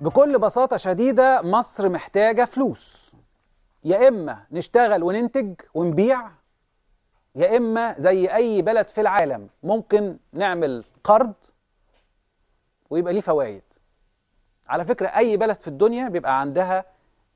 بكل بساطة شديدة مصر محتاجة فلوس يا إما نشتغل وننتج ونبيع يا إما زي أي بلد في العالم ممكن نعمل قرض ويبقى ليه فوائد على فكرة أي بلد في الدنيا بيبقى عندها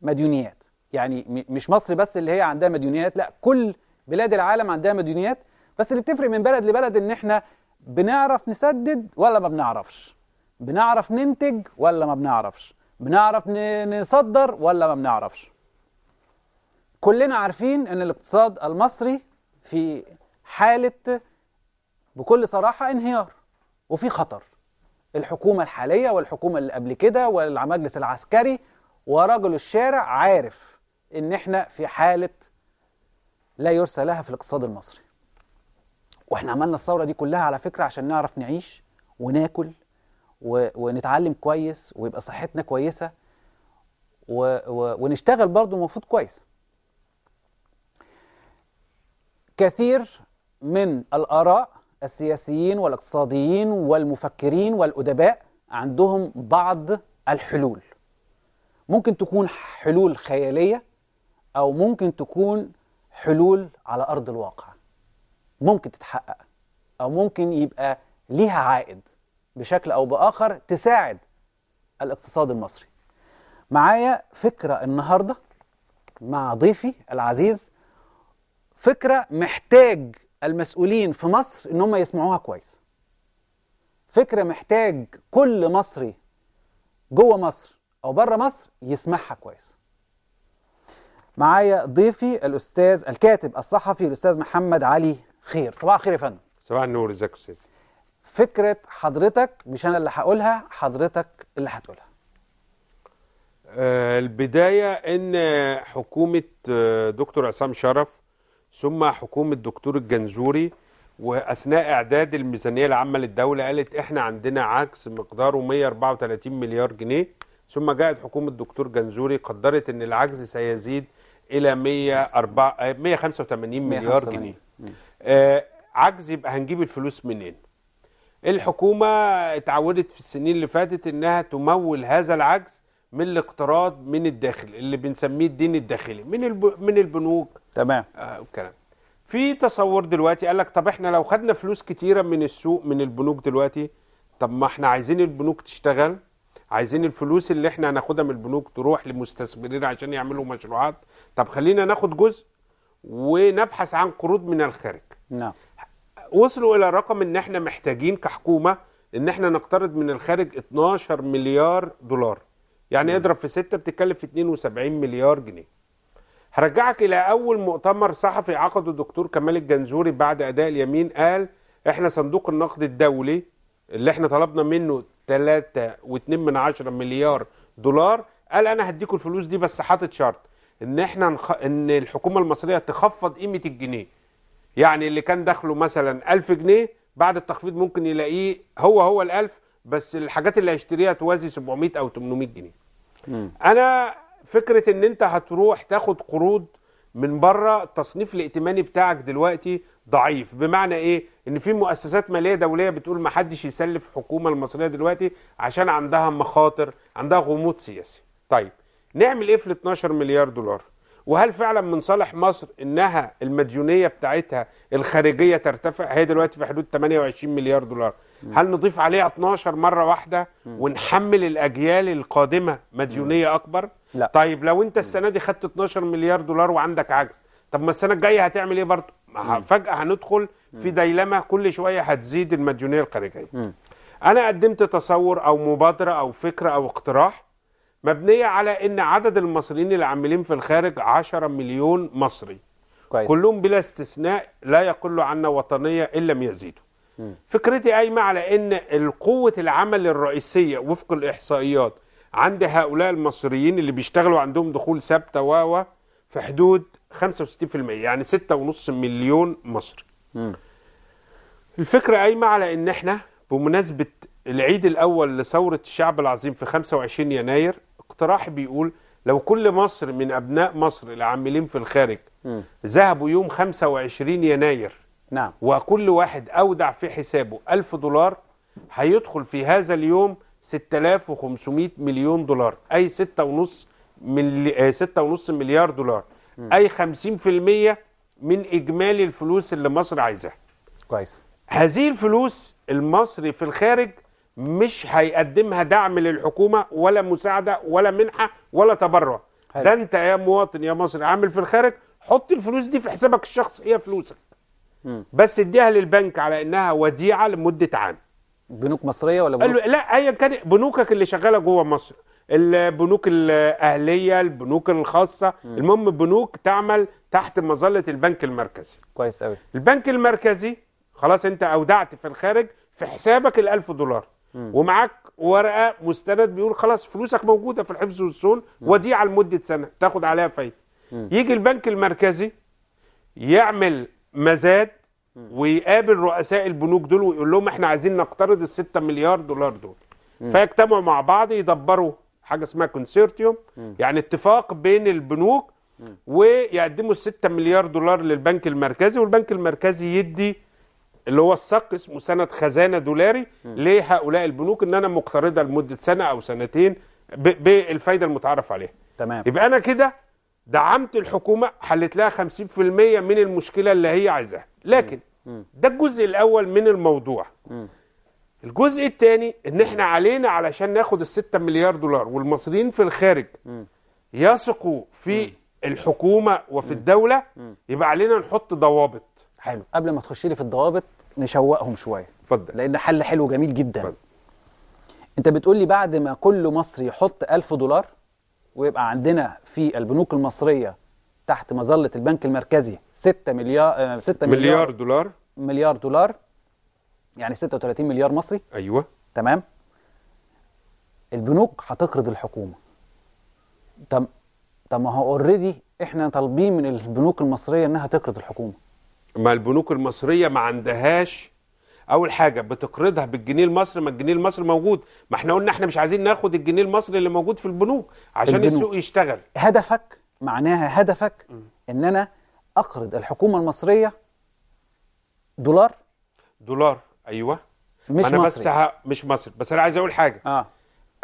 مديونيات يعني مش مصر بس اللي هي عندها مديونيات لا كل بلاد العالم عندها مديونيات بس اللي بتفرق من بلد لبلد إن إحنا بنعرف نسدد ولا ما بنعرفش بنعرف ننتج ولا ما بنعرفش بنعرف نصدر ولا ما بنعرفش كلنا عارفين ان الاقتصاد المصري في حالة بكل صراحة انهيار وفي خطر الحكومة الحالية والحكومة اللي قبل كده والمجلس العسكري ورجل الشارع عارف ان احنا في حالة لا يرسى لها في الاقتصاد المصري واحنا عملنا الثورة دي كلها على فكرة عشان نعرف نعيش وناكل ونتعلم كويس ويبقى صحتنا كويسه و... و... ونشتغل برضو المفروض كويس كثير من الاراء السياسيين والاقتصاديين والمفكرين والادباء عندهم بعض الحلول ممكن تكون حلول خياليه او ممكن تكون حلول على ارض الواقع ممكن تتحقق او ممكن يبقى ليها عائد بشكل أو بآخر تساعد الاقتصاد المصري معايا فكرة النهاردة مع ضيفي العزيز فكرة محتاج المسؤولين في مصر إن هم يسمعوها كويس فكرة محتاج كل مصري جوه مصر أو بره مصر يسمعها كويس معايا ضيفي الأستاذ الكاتب الصحفي الأستاذ محمد علي خير صباح الخير يا فندم صباح النور ازيك يا استاذ فكرة حضرتك مش أنا اللي هقولها حضرتك اللي هتقولها آه، البداية أن حكومة آه، دكتور عصام شرف ثم حكومة دكتور الجنزوري وأثناء إعداد الميزانية العامة للدولة قالت إحنا عندنا عجز مقداره 134 مليار جنيه ثم جاءت حكومة دكتور جنزوري قدرت أن العجز سيزيد إلى 104 185 آه، مليار جنيه عجز يبقى هنجيب الفلوس منين؟ الحكومة اتعودت في السنين اللي فاتت انها تمول هذا العجز من الاقتراض من الداخل اللي بنسميه الدين الداخلي من الب... من البنوك تمام آه الكلام في تصور دلوقتي قال لك طب احنا لو خدنا فلوس كتيرة من السوق من البنوك دلوقتي طب ما احنا عايزين البنوك تشتغل عايزين الفلوس اللي احنا هناخدها من البنوك تروح لمستثمرين عشان يعملوا مشروعات طب خلينا ناخد جزء ونبحث عن قروض من الخارج نعم وصلوا الى رقم ان احنا محتاجين كحكومه ان احنا نقترض من الخارج 12 مليار دولار يعني اضرب في 6 بتتكلم في 72 مليار جنيه هرجعك الى اول مؤتمر صحفي عقده الدكتور كمال الجنزوري بعد اداء اليمين قال احنا صندوق النقد الدولي اللي احنا طلبنا منه 3.2 من 10 مليار دولار قال انا هديكوا الفلوس دي بس حاطط شرط ان احنا نخ... ان الحكومه المصريه تخفض قيمه الجنيه يعني اللي كان دخله مثلا 1000 جنيه بعد التخفيض ممكن يلاقيه هو هو ال1000 بس الحاجات اللي هيشتريها توازي 700 او 800 جنيه م. انا فكره ان انت هتروح تاخد قروض من بره التصنيف الائتماني بتاعك دلوقتي ضعيف بمعنى ايه ان في مؤسسات ماليه دوليه بتقول ما حدش يسلف الحكومه المصريه دلوقتي عشان عندها مخاطر عندها غموض سياسي طيب نعمل ايه في ال 12 مليار دولار وهل فعلا من صالح مصر انها المديونيه بتاعتها الخارجيه ترتفع هي دلوقتي في حدود 28 مليار دولار هل نضيف عليها 12 مره واحده ونحمل الاجيال القادمه مديونيه اكبر لا. طيب لو انت السنه دي خدت 12 مليار دولار وعندك عجز طب ما السنه الجايه هتعمل ايه برضه فجاه هندخل في ديلمه كل شويه هتزيد المديونيه الخارجيه انا قدمت تصور او مبادره او فكره او اقتراح مبنيه على ان عدد المصريين اللي عاملين في الخارج 10 مليون مصري كويس. كلهم بلا استثناء لا يقل عنا وطنيه ان لم يزيدوا فكرتي قايمه على ان قوه العمل الرئيسيه وفق الاحصائيات عند هؤلاء المصريين اللي بيشتغلوا عندهم دخول ثابته و في حدود 65% يعني 6.5 مليون مصري م. الفكره قايمه على ان احنا بمناسبه العيد الاول لثوره الشعب العظيم في 25 يناير اقتراح بيقول لو كل مصر من أبناء مصر العاملين في الخارج ذهبوا يوم 25 يناير نعم وكل واحد أودع في حسابه 1000 دولار هيدخل في هذا اليوم 6500 مليون دولار أي 6.5 ملي... 6.5 آه، مليار دولار مم. أي 50% من إجمالي الفلوس اللي مصر عايزاها كويس هذه الفلوس المصري في الخارج مش هيقدمها دعم للحكومه ولا مساعده ولا منحه ولا تبرع حلو. ده انت يا مواطن يا مصري عامل في الخارج حط الفلوس دي في حسابك الشخصي هي فلوسك مم. بس اديها للبنك على انها وديعه لمده عام بنوك مصريه ولا بنوك؟ لا ايا كان بنوكك اللي شغاله جوه مصر البنوك الاهليه البنوك الخاصه مم. المهم بنوك تعمل تحت مظله البنك المركزي كويس قوي البنك المركزي خلاص انت اودعت في الخارج في حسابك ال1000 دولار ومعاك ورقه مستند بيقول خلاص فلوسك موجوده في الحفظ والصون وديعه لمده سنه تاخد عليها فايده يجي البنك المركزي يعمل مزاد ويقابل رؤساء البنوك دول ويقول لهم احنا عايزين نقترض ال 6 مليار دولار دول فيجتمعوا مع بعض يدبروا حاجه اسمها كونسورتيوم يعني اتفاق بين البنوك ويقدموا ال 6 مليار دولار للبنك المركزي والبنك المركزي يدي اللي هو السق اسمه سند خزانه دولاري لهؤلاء البنوك ان انا مقترضه لمده سنه او سنتين بالفايده المتعارف عليها تمام يبقى انا كده دعمت الحكومه حلت لها 50% من المشكله اللي هي عايزاها لكن ده الجزء الاول من الموضوع الجزء الثاني ان احنا علينا علشان ناخد ال6 مليار دولار والمصريين في الخارج يثقوا في الحكومه وفي الدوله يبقى علينا نحط ضوابط حلو قبل ما تخش لي في الضوابط نشوقهم شويه اتفضل لان حل حلو جميل جدا فضل. انت بتقول لي بعد ما كل مصري يحط 1000 دولار ويبقى عندنا في البنوك المصريه تحت مظله البنك المركزي 6 مليار 6 آه، مليار, مليار دولار مليار دولار يعني 36 مليار مصري ايوه تمام البنوك هتقرض الحكومه طب طب ما هو اوريدي احنا طالبين من البنوك المصريه انها تقرض الحكومه ما البنوك المصريه ما عندهاش اول حاجه بتقرضها بالجنيه المصري ما الجنيه المصري موجود ما احنا قلنا احنا مش عايزين ناخد الجنيه المصري اللي موجود في البنوك عشان البنوك. السوق يشتغل هدفك معناها هدفك م. ان انا اقرض الحكومه المصريه دولار دولار ايوه مش انا مصري. بس ه... مش مصري بس انا عايز اقول حاجه اه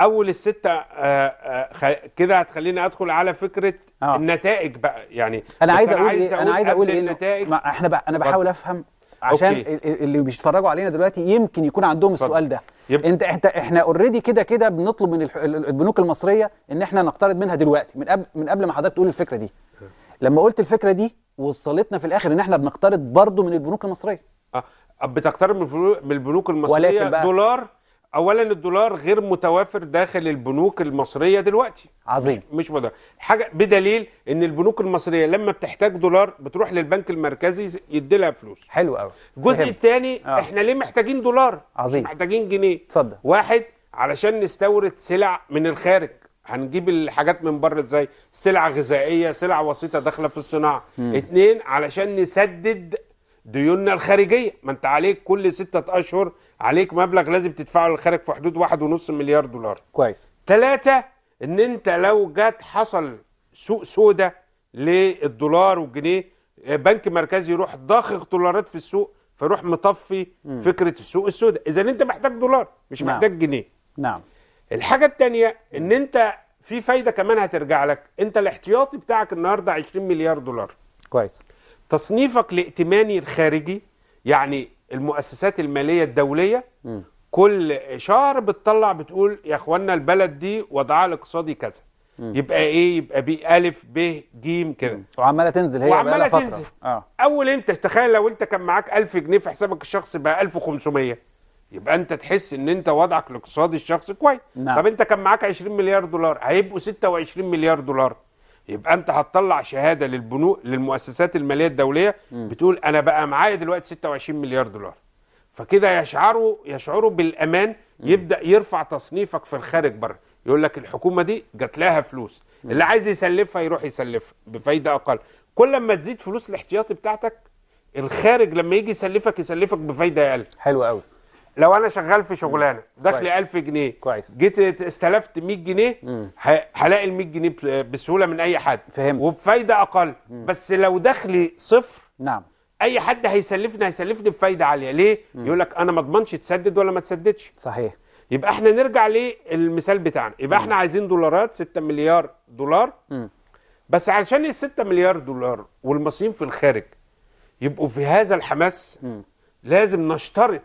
اول الستة آه، آه، كده هتخليني ادخل على فكره آه. النتائج بقى يعني انا عايز اقول إيه، انا عايز اقول ايه النتائج ما احنا بقى انا بحاول افهم عشان أوكي. اللي بيتفرجوا علينا دلوقتي يمكن يكون عندهم فضل. السؤال ده يب. انت احنا احنا اوريدي كده كده بنطلب من البنوك المصريه ان احنا نقترض منها دلوقتي من قبل من قبل ما حضرتك تقول الفكره دي لما قلت الفكره دي وصلتنا في الاخر ان احنا بنقترض برضه من البنوك المصريه اه بتقترض من البنوك المصريه ولكن بقى دولار اولا الدولار غير متوافر داخل البنوك المصريه دلوقتي عظيم مش متوافر حاجه بدليل ان البنوك المصريه لما بتحتاج دولار بتروح للبنك المركزي يديلها فلوس حلو قوي الجزء الثاني آه. احنا ليه محتاجين دولار عظيم مش محتاجين جنيه اتفضل واحد علشان نستورد سلع من الخارج هنجيب الحاجات من بره ازاي سلع غذائيه سلع وسيطه داخله في الصناعه اتنين علشان نسدد ديوننا الخارجيه ما انت عليك كل ستة اشهر عليك مبلغ لازم تدفعه للخارج في حدود واحد ونص مليار دولار كويس ثلاثة ان انت لو جت حصل سوق سوداء للدولار والجنيه بنك مركزي يروح ضاخخ دولارات في السوق فيروح مطفي م. فكره السوق السوداء اذا انت محتاج دولار مش نعم. محتاج جنيه نعم الحاجه التانية ان انت في فايده كمان هترجع لك انت الاحتياطي بتاعك النهارده 20 مليار دولار كويس تصنيفك الائتماني الخارجي يعني المؤسسات الماليه الدوليه م. كل شهر بتطلع بتقول يا اخوانا البلد دي وضعها الاقتصادي كذا يبقى ايه يبقى بي الف ب ج كده وعماله تنزل هي وعماله تنزل آه. اول انت تخيل لو انت كان معاك 1000 جنيه في حسابك الشخصي بقى 1500 يبقى انت تحس ان انت وضعك الاقتصادي الشخصي كويس نعم. طب انت كان معاك 20 مليار دولار هيبقوا 26 مليار دولار يبقى انت هتطلع شهاده للبنوك للمؤسسات الماليه الدوليه م. بتقول انا بقى معايا دلوقتي 26 مليار دولار فكده يشعروا يشعروا بالامان م. يبدا يرفع تصنيفك في الخارج بره يقول لك الحكومه دي جات لها فلوس م. اللي عايز يسلفها يروح يسلفها بفايده اقل كل ما تزيد فلوس الاحتياطي بتاعتك الخارج لما يجي يسلفك يسلفك بفايده اقل حلو قوي لو انا شغال في شغلانه دخلي 1000 جنيه كويس جيت استلفت 100 جنيه هلاقي ال 100 جنيه بسهوله من اي حد فهمت وبفايده اقل مم. بس لو دخلي صفر نعم اي حد هيسلفني هيسلفني بفايده عاليه ليه مم. يقول لك انا ما اضمنش تسدد ولا ما تسددش صحيح يبقى احنا نرجع للمثال بتاعنا يبقى مم. احنا عايزين دولارات 6 مليار دولار مم. بس علشان ال 6 مليار دولار والمصريين في الخارج يبقوا في هذا الحماس مم. لازم نشترط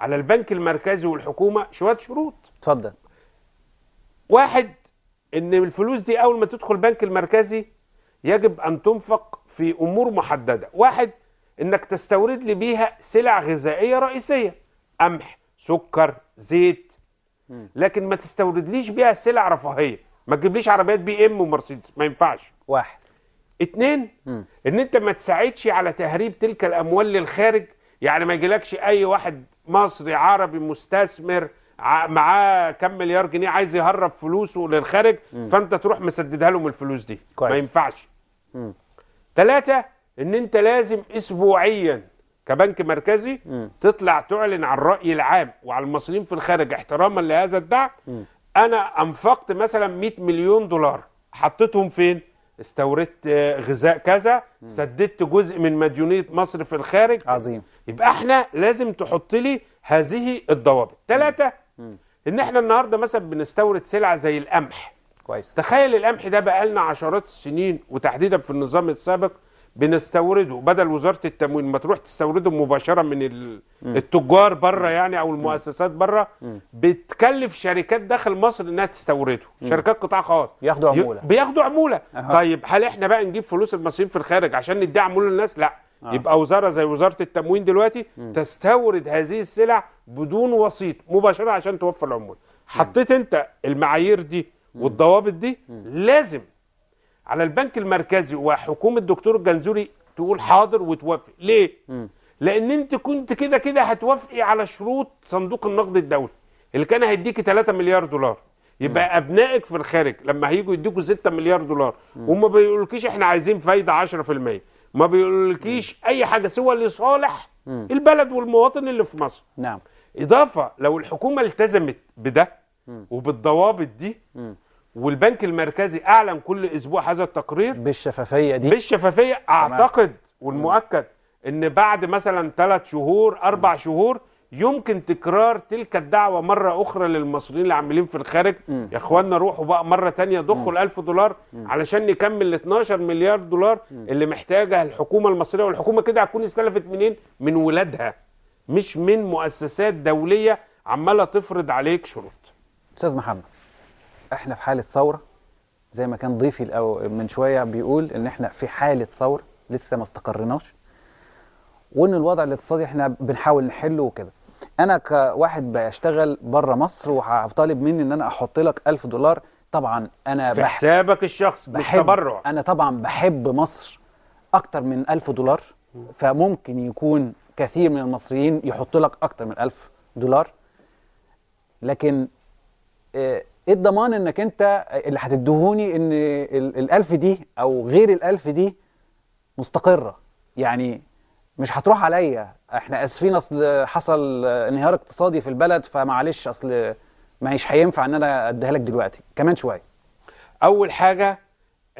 على البنك المركزي والحكومه شويه شروط اتفضل واحد ان الفلوس دي اول ما تدخل البنك المركزي يجب ان تنفق في امور محدده واحد انك تستورد لي بيها سلع غذائيه رئيسيه قمح سكر زيت لكن ما تستوردليش بيها سلع رفاهيه ما تجيبليش عربيات بي ام ومرسيدس ما ينفعش واحد اتنين ان انت ما تساعدش على تهريب تلك الاموال للخارج يعني ما يجيلكش اي واحد مصري عربي مستثمر معاه كام مليار جنيه عايز يهرب فلوسه للخارج م. فانت تروح مسددها لهم الفلوس دي كويس. ما ينفعش ثلاثة ان انت لازم اسبوعيا كبنك مركزي م. تطلع تعلن عن الراي العام وعلى المصريين في الخارج احتراما لهذا الدعم م. انا انفقت مثلا 100 مليون دولار حطيتهم فين استوردت آه، غذاء كذا سددت جزء من مديونيه مصر في الخارج عظيم يبقى احنا لازم تحط لي هذه الضوابط ثلاثه ان احنا النهارده مثلا بنستورد سلعه زي القمح كويس تخيل القمح ده بقى لنا عشرات السنين وتحديدا في النظام السابق بنستورده بدل وزاره التموين ما تروح تستورده مباشره من التجار بره يعني او المؤسسات بره بتكلف شركات داخل مصر انها تستورده شركات قطاع خاص بياخدوا عموله بياخدوا عموله أه. طيب هل احنا بقى نجيب فلوس المصريين في الخارج عشان ندي عموله للناس لا آه. يبقى وزاره زي وزاره التموين دلوقتي م. تستورد هذه السلع بدون وسيط مباشره عشان توفر العموله حطيت انت المعايير دي والضوابط دي م. لازم على البنك المركزي وحكومه الدكتور الجنزوري تقول حاضر وتوافق ليه م. لان انت كنت كده كده هتوافقي على شروط صندوق النقد الدولي اللي كان هيديكي 3 مليار دولار يبقى م. ابنائك في الخارج لما هيجوا يديكوا 6 مليار دولار وما بيقولكيش احنا عايزين فايده 10% ما بيقولكيش م. اي حاجه سوى لصالح م. البلد والمواطن اللي في مصر نعم اضافه لو الحكومه التزمت بده وبالضوابط دي والبنك المركزي اعلن كل اسبوع هذا التقرير بالشفافيه دي بالشفافيه اعتقد والمؤكد ان بعد مثلا ثلاث شهور اربع شهور يمكن تكرار تلك الدعوه مره اخرى للمصريين اللي عاملين في الخارج م. يا اخوانا روحوا بقى مره تانية ضخوا ال1000 دولار م. علشان نكمل ال 12 مليار دولار م. اللي محتاجها الحكومه المصريه والحكومه كده هتكون استلفت منين؟ من ولادها مش من مؤسسات دوليه عماله تفرض عليك شروط. استاذ محمد احنا في حاله ثوره زي ما كان ضيفي من شويه بيقول ان احنا في حاله ثوره لسه ما استقرناش وان الوضع الاقتصادي احنا بنحاول نحله وكده انا كواحد بشتغل بره مصر وهطالب مني ان انا احط لك 1000 دولار طبعا انا في بح... حسابك الشخصي مش تبرع انا طبعا بحب مصر اكتر من 1000 دولار فممكن يكون كثير من المصريين يحط لك اكتر من 1000 دولار لكن آه، ايه الضمان انك انت اللي هتديهوني ان الالف دي او غير الالف دي مستقره يعني مش هتروح عليا احنا اسفين اصل حصل انهيار اقتصادي في البلد فمعلش اصل ما هيش هينفع ان انا اديها لك دلوقتي كمان شويه اول حاجه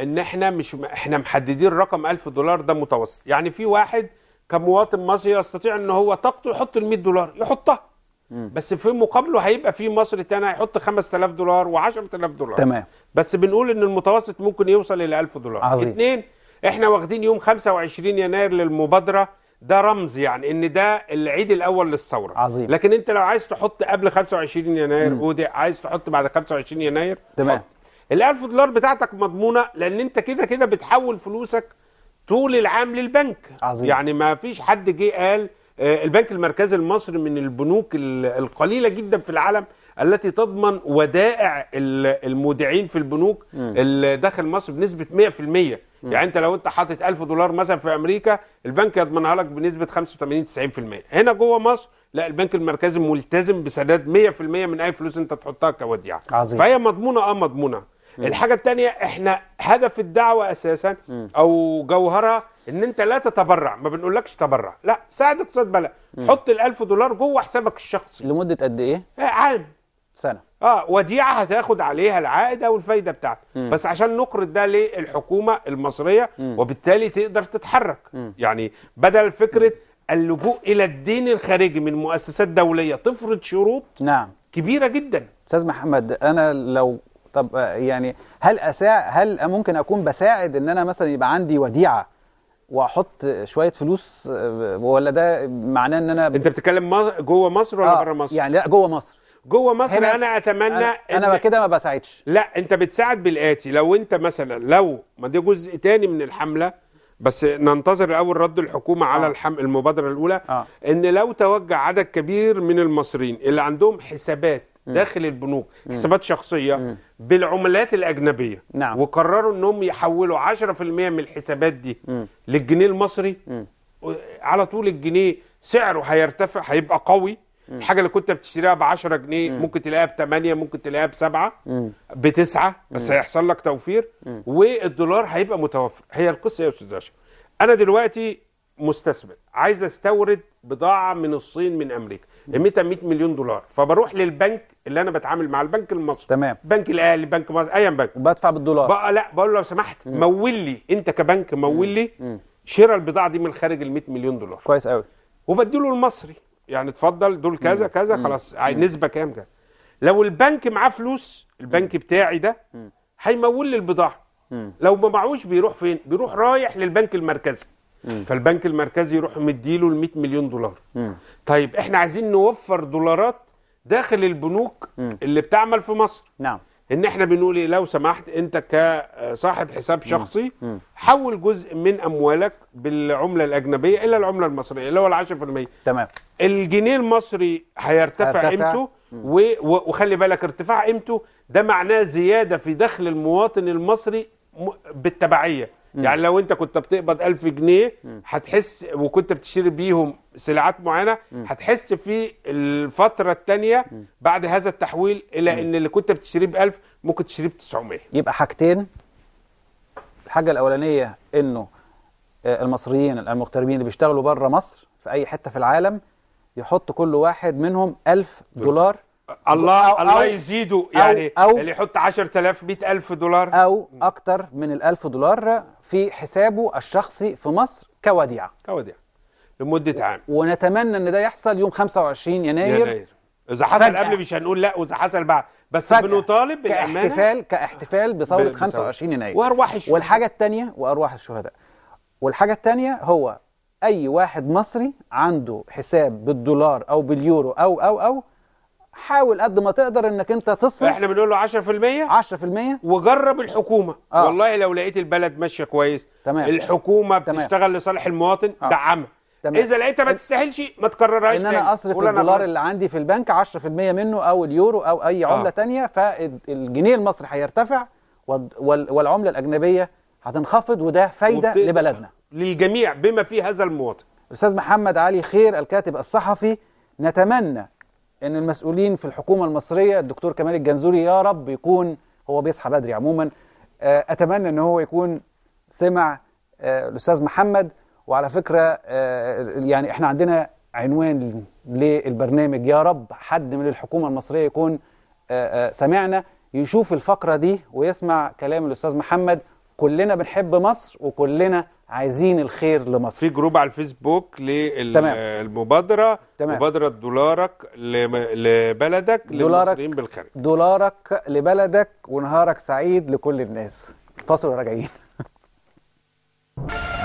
ان احنا مش احنا محددين رقم 1000 دولار ده متوسط يعني في واحد كمواطن مصري يستطيع ان هو طاقته يحط ال 100 دولار يحطها بس في مقابله هيبقى في مصري تاني هيحط 5000 دولار و10000 دولار تمام بس بنقول ان المتوسط ممكن يوصل ل 1000 دولار عظيم اثنين احنا واخدين يوم 25 يناير للمبادره ده رمز يعني ان ده العيد الاول للثوره عظيم لكن انت لو عايز تحط قبل 25 يناير ودي عايز تحط بعد 25 يناير تمام ال 1000 دولار بتاعتك مضمونه لان انت كده كده بتحول فلوسك طول العام للبنك عظيم يعني ما فيش حد جه قال آه، البنك المركزي المصري من البنوك القليله جدا في العالم التي تضمن ودائع المودعين في البنوك اللي داخل مصر بنسبه 100% يعني انت لو انت حاطط 1000 دولار مثلا في امريكا البنك يضمنها لك بنسبه 85 90% هنا جوه مصر لا البنك المركزي ملتزم بسداد 100% من اي فلوس انت تحطها كوديعه عظيم. فهي مضمونه اه مضمونه الحاجه الثانيه احنا هدف الدعوه اساسا او جوهرها ان انت لا تتبرع ما بنقولكش تبرع لا ساعد اقتصاد بلد حط ال 1000 دولار جوه حسابك الشخصي لمده قد ايه؟ آه، عام سنه اه وديعه هتاخد عليها العائده والفايده بتاعتك بس عشان نقرض ده للحكومه المصريه مم. وبالتالي تقدر تتحرك مم. يعني بدل فكره اللجوء الى الدين الخارجي من مؤسسات دوليه تفرض شروط نعم كبيره جدا استاذ محمد انا لو طب آه، يعني هل اسا هل ممكن اكون بساعد ان انا مثلا يبقى عندي وديعه واحط شويه فلوس ولا ده معناه ان انا ب... انت بتتكلم مز... جوه مصر ولا آه بره مصر؟ يعني لا جوه مصر جوه مصر انا اتمنى انا, إن... أنا كده ما بساعدش لا انت بتساعد بالاتي لو انت مثلا لو ما ده جزء تاني من الحمله بس ننتظر الاول رد الحكومه آه. على الحم... المبادره الاولى آه. ان لو توجه عدد كبير من المصريين اللي عندهم حسابات داخل البنوك حسابات شخصيه بالعملات الاجنبيه نعم. وقرروا انهم يحولوا 10% من الحسابات دي للجنيه المصري على طول الجنيه سعره هيرتفع هيبقى قوي الحاجه اللي كنت بتشتريها ب 10 جنيه مم. ممكن تلاقيها ب 8 ممكن تلاقيها ب 7 بتسعة بس هيحصل لك توفير مم. والدولار هيبقى متوفر هي القصه يا استاذ هاشم انا دلوقتي مستثمر عايز استورد بضاعه من الصين من امريكا قيمتها 100 مليون دولار فبروح للبنك اللي انا بتعامل مع البنك المصري تمام بنك الاهلي بنك مصر ايا بنك وبدفع بالدولار بقى لا بقول له لو سمحت مول لي انت كبنك مول لي شراء البضاعه دي من خارج ال 100 مليون دولار كويس قوي وبديله المصري يعني اتفضل دول كذا كذا خلاص نسبه كام كذا لو البنك معاه فلوس البنك بتاعي ده هيمول لي البضاعه لو ما معهوش بيروح فين بيروح رايح للبنك المركزي فالبنك المركزي يروح مديله ال 100 مليون دولار مم. طيب احنا عايزين نوفر دولارات داخل البنوك مم. اللي بتعمل في مصر نعم ان احنا بنقول ايه لو سمحت انت كصاحب حساب شخصي مم. مم. حول جزء من اموالك بالعمله الاجنبيه الى العمله المصريه اللي هو ال 10% تمام الجنيه المصري هيرتفع قيمته وخلي بالك ارتفاع قيمته ده معناه زياده في دخل المواطن المصري بالتبعيه يعني لو انت كنت بتقبض 1000 جنيه هتحس وكنت بتشتري بيهم سلعات معينه هتحس في الفتره الثانيه بعد هذا التحويل الى ان اللي كنت بتشتريه ب 1000 ممكن تشتريه ب 900 يبقى حاجتين الحاجه الاولانيه انه آه، المصريين المغتربين اللي بيشتغلوا بره مصر في اي حته في العالم يحط كل واحد منهم 1000 دولار الله أو الله يزيده يعني أو اللي يحط 10000 100000 دولار او اكتر من ال 1000 دولار في حسابه الشخصي في مصر كوديعه كوديعه لمده عام ونتمنى ان ده يحصل يوم 25 يناير, يناير. اذا حصل قبل مش هنقول لا واذا حصل بعد بس بنطالب بالامانه كاحتفال كاحتفال بثوره 25 يناير وارواح الشهداء والحاجه الثانيه وارواح الشهداء والحاجه الثانيه هو اي واحد مصري عنده حساب بالدولار او باليورو او او او حاول قد ما تقدر انك انت تصرف احنا بنقول له 10% 10% وجرب الحكومه آه. والله لو لقيت البلد ماشيه كويس تمام. الحكومه بتشتغل تمام. لصالح المواطن آه. دعمها تمام. اذا لقيتها ما تستاهلش ما تكررهاش ان انا اصرف الدولار اللي عندي في البنك 10% منه او اليورو او اي آه. عمله آه. تانية فالجنيه المصري هيرتفع والعمله الاجنبيه هتنخفض وده فايده وبت... لبلدنا للجميع بما فيه هذا المواطن استاذ محمد علي خير الكاتب الصحفي نتمنى ان المسؤولين في الحكومه المصريه الدكتور كمال الجنزوري يا رب يكون هو بيصحى بدري عموما آه، اتمنى ان هو يكون سمع آه، الاستاذ محمد وعلى فكره آه، يعني احنا عندنا عنوان للبرنامج يا رب حد من الحكومه المصريه يكون سمعنا يشوف الفقره دي ويسمع كلام الاستاذ محمد كلنا بنحب مصر وكلنا عايزين الخير لمصر في جروب على الفيسبوك للمبادره تمام. مبادره دولارك لبلدك دولارك للمصريين بالخارج دولارك لبلدك ونهارك سعيد لكل الناس فاصل وراجعين